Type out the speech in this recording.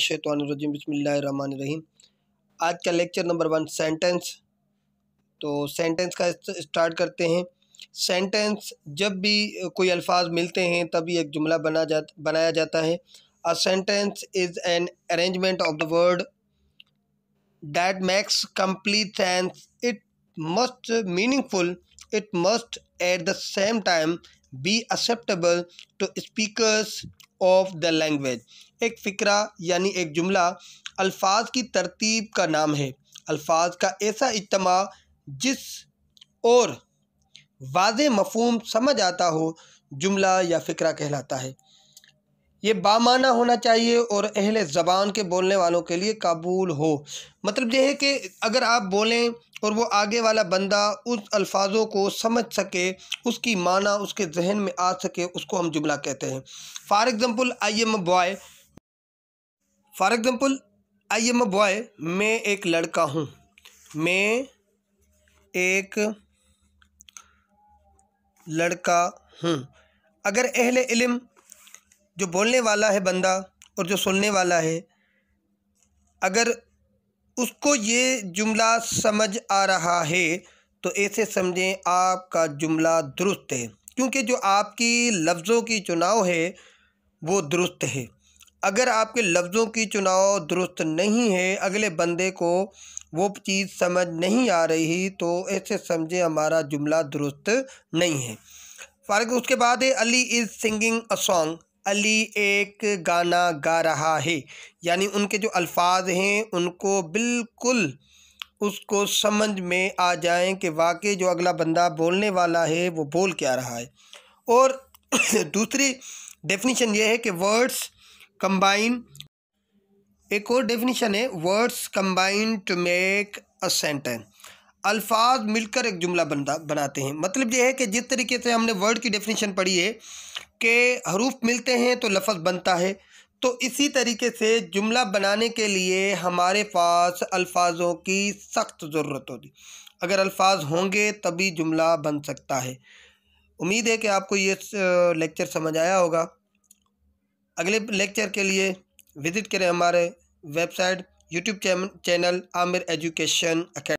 शैतवानरजीम रहीम आज का लेक्चर नंबर वन सेंटेंस तो सेंटेंस का स्टार्ट करते हैं सेंटेंस जब भी कोई अल्फाज मिलते हैं तभी एक जुमला बना जा बनाया जाता है a sentence is an arrangement of the word that makes complete sense it must meaningful it must at the same time be acceptable to speaker of the language एक फ़िक्रा यानी एक जुमला अल्फाज की तरतीब का नाम है अल्फाज का ऐसा इज्तम जिस और वाज मफहम समझ आता हो जुमला या फ़िक्रा कहलाता है ये बामाना होना चाहिए और अहल ज़बान के बोलने वालों के लिए काबूल हो मतलब यह है कि अगर आप बोलें और वो आगे वाला बंदा उस अल्फाजों को समझ सके उसकी माना उसके जहन में आ सके उसको हम जुमला कहते हैं for example I am boy for example I am a boy मैं एक लड़का हूँ मैं एक लड़का हूँ अगर अहल इलम जो बोलने वाला है बंदा और जो सुनने वाला है अगर उसको ये जुमला समझ आ रहा है तो ऐसे समझें आपका जुमला दुरुस्त है क्योंकि जो आपकी लफ्ज़ों की चुनाव है वो दुरुस्त है अगर आपके लफ्ज़ों की चुनाव दुरुस्त नहीं है अगले बंदे को वो चीज़ समझ नहीं आ रही तो ऐसे समझे हमारा जुमला दुरुस्त नहीं है फारग उसके बाद है Ali is singing a song Ali एक गाना गा रहा है यानी उनके जो अल्फाज हैं उनको बिल्कुल उसको समझ में आ जाएं कि वाकई जो अगला बंदा बोलने वाला है वो बोल क्या रहा है और दूसरी डेफिनेशन ये है कि वर्ड्स कंबाइन एक और डेफिनेशन है words combine to make a sentence अल्फाज मिलकर एक जुमला बनता बनाते हैं मतलब ये है कि जिस तरीके से हमने वर्ड की डेफिनेशन पढ़ी है कि हरूफ मिलते हैं तो लफज बनता है तो इसी तरीके से जुमला बनाने के लिए हमारे पास अल्फाजों की सख्त ज़रूरत होती अगर अल्फाज होंगे तभी जुमला बन सकता है उम्मीद है कि आपको ये लेक्चर समझ आया होगा अगले लेक्चर के लिए विजिट करें हमारे website YouTube channel Aamir education academy